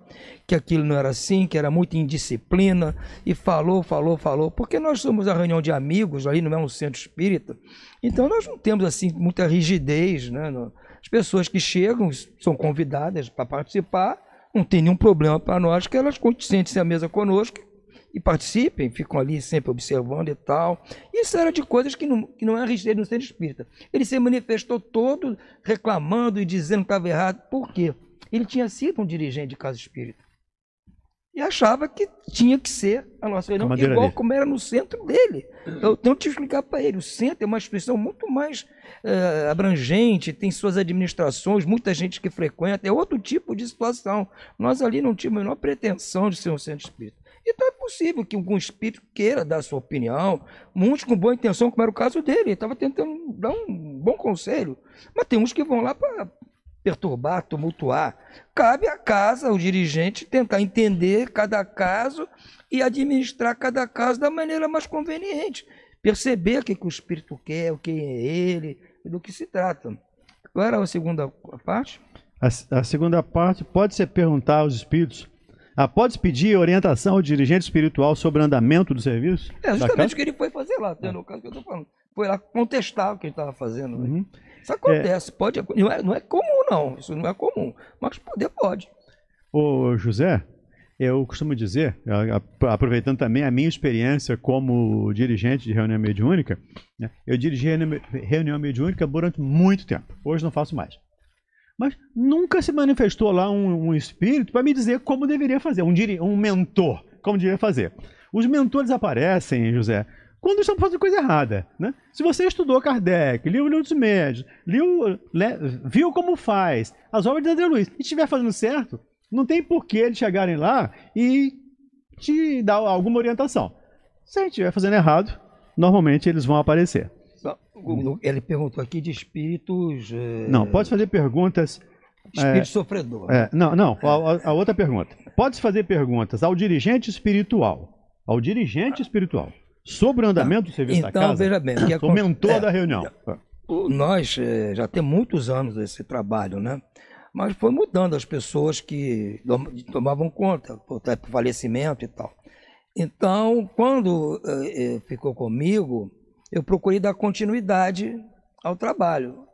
que aquilo não era assim, que era muita indisciplina, e falou, falou, falou, porque nós somos a reunião de amigos, ali não é um centro espírita, então nós não temos assim muita rigidez, né? As pessoas que chegam são convidadas para participar, não tem nenhum problema para nós que elas sentem-se à mesa conosco e participem, ficam ali sempre observando e tal. Isso era de coisas que não, que não é registrado no centro espírita. Ele se manifestou todo reclamando e dizendo que estava errado. Por quê? Ele tinha sido um dirigente de casa espírita e achava que tinha que ser a nossa reunião a igual dele. como era no centro dele. Eu tenho que explicar para ele, o centro é uma instituição muito mais uh, abrangente, tem suas administrações, muita gente que frequenta, é outro tipo de situação. Nós ali não tínhamos a menor pretensão de ser um centro espírita. Então é possível que algum espírito queira dar sua opinião, muitos com boa intenção, como era o caso dele, ele estava tentando dar um bom conselho, mas tem uns que vão lá para perturbar, tumultuar. Cabe à casa, o dirigente, tentar entender cada caso e administrar cada caso da maneira mais conveniente. Perceber o que, que o espírito quer, o que é ele, do que se trata. Qual era a segunda parte? A, a segunda parte pode ser perguntar aos espíritos. Após ah, pedir orientação ao dirigente espiritual sobre o andamento do serviço? É justamente o que ele foi fazer lá, é. no caso que eu estou falando. Foi lá contestar o que ele estava fazendo. Né? Uhum. Né? Isso é. acontece, é. pode. Não é, não é comum, não. Isso não é comum. Mas poder pode. Ô, José, eu costumo dizer, aproveitando também a minha experiência como dirigente de reunião mediúnica, né? eu dirigi reunião mediúnica durante muito tempo. Hoje não faço mais. Mas nunca se manifestou lá um, um espírito para me dizer como deveria fazer, um, um mentor, como deveria fazer. Os mentores aparecem, José, quando estamos fazendo coisa errada. Né? Se você estudou Kardec, liu o livro dos médios, viu como faz as obras de André Luiz e estiver fazendo certo, não tem porquê eles chegarem lá e te dar alguma orientação. Se a gente estiver fazendo errado, normalmente eles vão aparecer. Ele perguntou aqui de espíritos. É... Não, pode fazer perguntas. Espírito é, sofredor. É, não, não. A, a outra pergunta. Pode-se fazer perguntas ao dirigente espiritual. Ao dirigente espiritual sobre o tá. andamento do serviço então, da casa. Então, veja bem. Que mentor é, da reunião. É. Nós é, já temos muitos anos esse trabalho, né? Mas foi mudando as pessoas que tomavam conta, até tá, por falecimento e tal. Então, quando é, ficou comigo, eu procurei dar continuidade ao trabalho.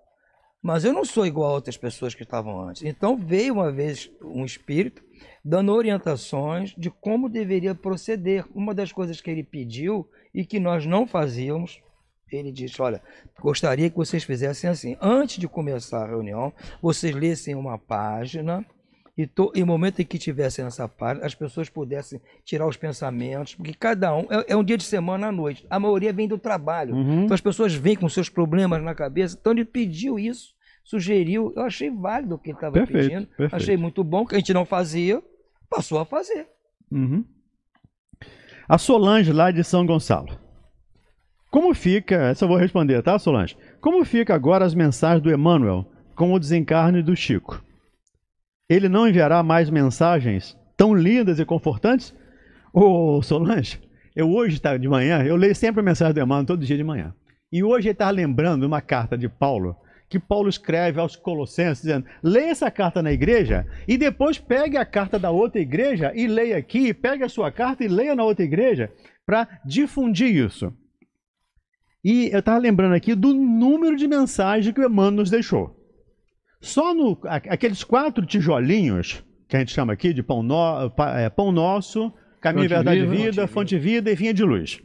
Mas eu não sou igual a outras pessoas que estavam antes. Então veio uma vez um espírito dando orientações de como deveria proceder. Uma das coisas que ele pediu e que nós não fazíamos. Ele disse: Olha, gostaria que vocês fizessem assim. Antes de começar a reunião, vocês lessem uma página e, no momento em que tivessem essa página, as pessoas pudessem tirar os pensamentos, porque cada um é, é um dia de semana à noite. A maioria vem do trabalho, uhum. então as pessoas vêm com seus problemas na cabeça. Então ele pediu isso, sugeriu. Eu achei válido o que ele estava pedindo, perfeito. achei muito bom que a gente não fazia, passou a fazer. Uhum. A Solange, lá de São Gonçalo. Como fica, essa eu vou responder, tá, Solange? Como fica agora as mensagens do Emmanuel com o desencarne do Chico? Ele não enviará mais mensagens tão lindas e confortantes? Ô, Solange, eu hoje tá, de manhã, eu leio sempre a mensagem do Emmanuel todo dia de manhã. E hoje ele está lembrando uma carta de Paulo que Paulo escreve aos Colossenses, dizendo: leia essa carta na igreja e depois pegue a carta da outra igreja e leia aqui, e pegue a sua carta e leia na outra igreja, para difundir isso. E eu estava lembrando aqui do número de mensagens que o Emmanuel nos deixou. Só no, aqueles quatro tijolinhos, que a gente chama aqui de pão, no, é, pão nosso, caminho, fonte verdade e vida, fonte vida e vinha de luz.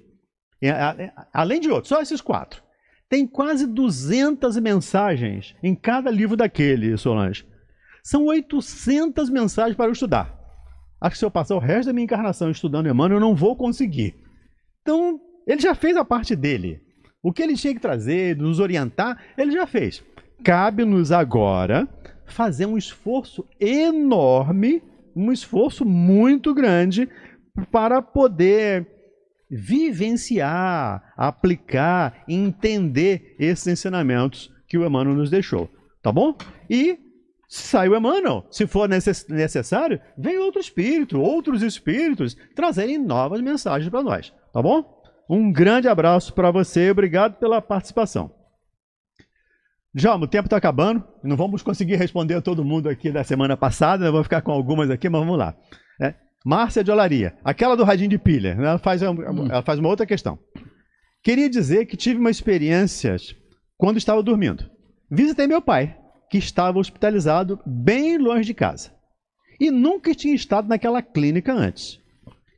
E, a, a, além de outros, só esses quatro. Tem quase 200 mensagens em cada livro daquele, Solange. São 800 mensagens para eu estudar. Acho que se eu passar o resto da minha encarnação estudando Emmanuel, eu não vou conseguir. Então, ele já fez a parte dele. O que ele tinha que trazer, nos orientar, ele já fez. Cabe-nos agora fazer um esforço enorme, um esforço muito grande para poder vivenciar, aplicar, entender esses ensinamentos que o Emmanuel nos deixou. Tá bom? E sai o Emmanuel. Se for necessário, vem outro espírito, outros espíritos trazerem novas mensagens para nós. Tá bom? Um grande abraço para você. Obrigado pela participação. Já, o tempo está acabando. Não vamos conseguir responder a todo mundo aqui da semana passada. Eu vou ficar com algumas aqui, mas vamos lá. Márcia de Olaria, aquela do radinho de pilha, né? ela, faz, hum. ela faz uma outra questão. Queria dizer que tive uma experiência quando estava dormindo. Visitei meu pai, que estava hospitalizado bem longe de casa. E nunca tinha estado naquela clínica antes.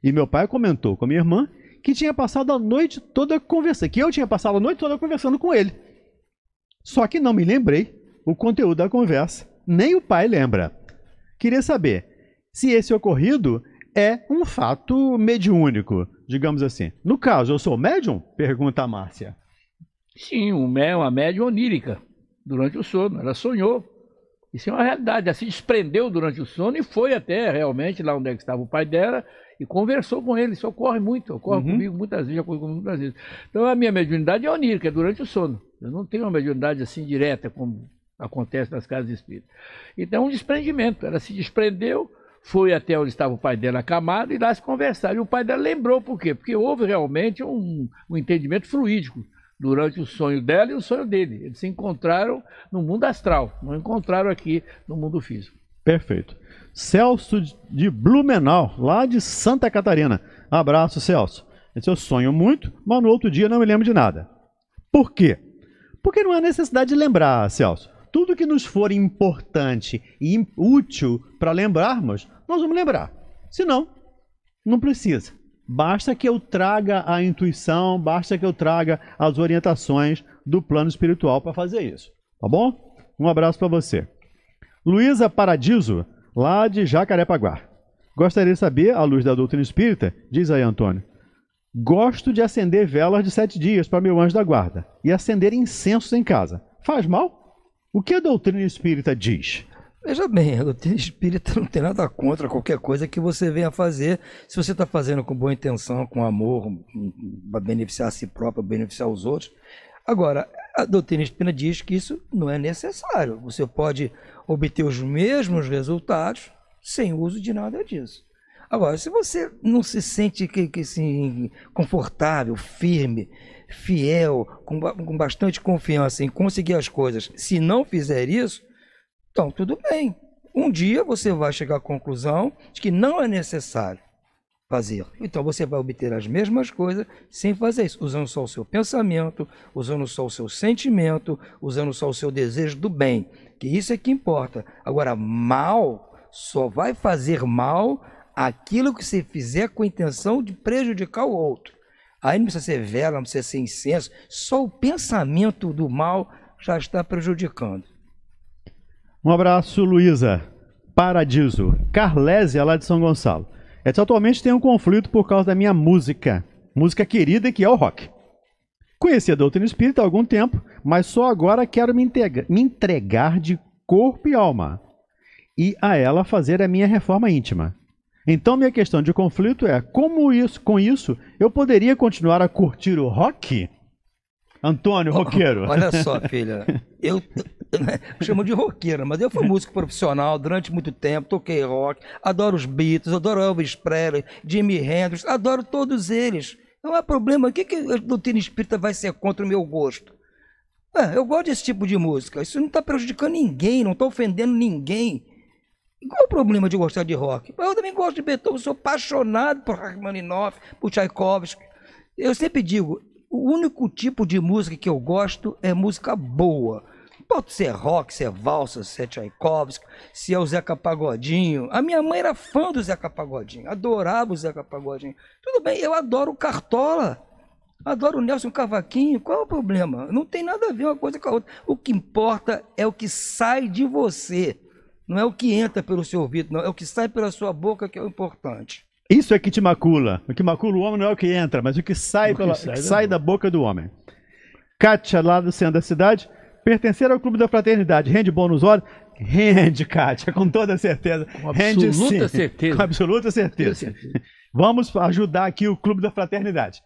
E meu pai comentou com a minha irmã que tinha passado a noite toda conversando, que eu tinha passado a noite toda conversando com ele. Só que não me lembrei o conteúdo da conversa, nem o pai lembra. Queria saber se esse ocorrido é um fato mediúnico, digamos assim. No caso, eu sou médium? Pergunta a Márcia. Sim, uma médium onírica, durante o sono. Ela sonhou. Isso é uma realidade. Ela se desprendeu durante o sono e foi até realmente lá onde é estava o pai dela e conversou com ele. Isso ocorre muito, ocorre uhum. comigo muitas vezes, ocorre comigo muitas vezes. Então a minha mediunidade é onírica, é durante o sono. Eu não tenho uma mediunidade assim direta, como acontece nas casas espíritas. Então é um desprendimento. Ela se desprendeu foi até onde estava o pai dela acamado e lá se conversaram. E o pai dela lembrou por quê? Porque houve realmente um, um entendimento fluídico durante o sonho dela e o sonho dele. Eles se encontraram no mundo astral, não encontraram aqui no mundo físico. Perfeito. Celso de Blumenau, lá de Santa Catarina. Abraço, Celso. eu sonho muito, mas no outro dia não me lembro de nada. Por quê? Porque não há necessidade de lembrar, Celso tudo que nos for importante e útil para lembrarmos, nós vamos lembrar. Se não, não precisa. Basta que eu traga a intuição, basta que eu traga as orientações do plano espiritual para fazer isso. Tá bom? Um abraço para você. Luísa Paradiso, lá de Jacarepaguá. Gostaria de saber, à luz da doutrina espírita, diz aí Antônio, gosto de acender velas de sete dias para meu anjo da guarda e acender incensos em casa. Faz mal? O que a doutrina espírita diz? Veja bem, a doutrina espírita não tem nada contra qualquer coisa que você venha fazer. Se você está fazendo com boa intenção, com amor, para beneficiar a si próprio, beneficiar os outros. Agora, a doutrina espírita diz que isso não é necessário. Você pode obter os mesmos resultados sem uso de nada disso. Agora, se você não se sente que, que assim, confortável, firme, fiel, com, com bastante confiança em conseguir as coisas, se não fizer isso, então tudo bem. Um dia você vai chegar à conclusão de que não é necessário fazer. Então você vai obter as mesmas coisas sem fazer isso, usando só o seu pensamento, usando só o seu sentimento, usando só o seu desejo do bem. Que isso é que importa. Agora, mal só vai fazer mal aquilo que você fizer com a intenção de prejudicar o outro. Aí não precisa ser vela, não precisa ser incenso. Só o pensamento do mal já está prejudicando. Um abraço, Luísa. Paradiso. Carlésia, lá de São Gonçalo. É Edson, atualmente tem um conflito por causa da minha música. Música querida que é o rock. Conheci a doutrina espírita há algum tempo, mas só agora quero me, entregar, me entregar de corpo e alma. E a ela fazer a minha reforma íntima. Então minha questão de conflito é como isso, com isso, eu poderia continuar a curtir o rock? Antônio, roqueiro. Olha só, filha. Eu, chamo de roqueiro, mas eu fui músico profissional durante muito tempo, toquei rock, adoro os Beatles, adoro Elvis Presley, Jimi Hendrix, adoro todos eles. Não há problema. O que, que a doutrina espírita vai ser contra o meu gosto? É, eu gosto desse tipo de música. Isso não está prejudicando ninguém, não está ofendendo ninguém. E qual é o problema de gostar de rock? Eu também gosto de Beethoven, sou apaixonado por Rachmaninoff, por Tchaikovsky. Eu sempre digo, o único tipo de música que eu gosto é música boa. Pode ser rock, se é valsa, se é Tchaikovsky, se é o Zeca Pagodinho. A minha mãe era fã do Zeca Pagodinho, adorava o Zeca Pagodinho. Tudo bem, eu adoro Cartola, adoro o Nelson Cavaquinho. Qual é o problema? Não tem nada a ver uma coisa com a outra. O que importa é o que sai de você. Não é o que entra pelo seu ouvido, não. É o que sai pela sua boca que é o importante. Isso é que te macula. O que macula o homem não é o que entra, mas o que sai, o que pela, sai, que sai da, boca. do homem. Kátia, lá do centro da cidade, pertencer ao clube da fraternidade. Rende bônus horas? Rende, Kátia, com toda certeza. Com absoluta Rende, sim. certeza. Com absoluta certeza. Com certeza. Vamos ajudar aqui o clube da fraternidade.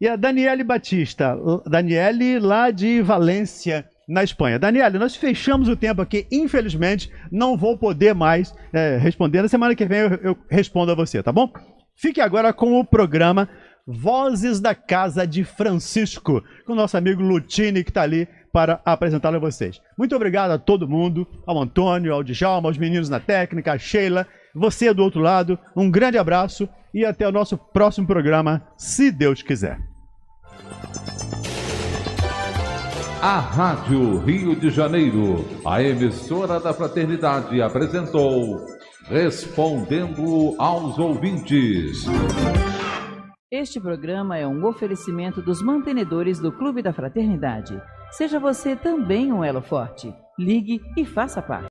E a Daniele Batista, Daniele lá de Valência, na Espanha. Daniele, nós fechamos o tempo aqui, infelizmente, não vou poder mais é, responder. Na semana que vem eu, eu respondo a você, tá bom? Fique agora com o programa Vozes da Casa de Francisco, com o nosso amigo Lutini, que está ali para apresentá-lo a vocês. Muito obrigado a todo mundo, ao Antônio, ao Djalma, aos meninos na técnica, a Sheila, você do outro lado. Um grande abraço e até o nosso próximo programa, se Deus quiser. A Rádio Rio de Janeiro, a emissora da fraternidade, apresentou Respondendo aos Ouvintes. Este programa é um oferecimento dos mantenedores do Clube da Fraternidade. Seja você também um elo forte. Ligue e faça parte.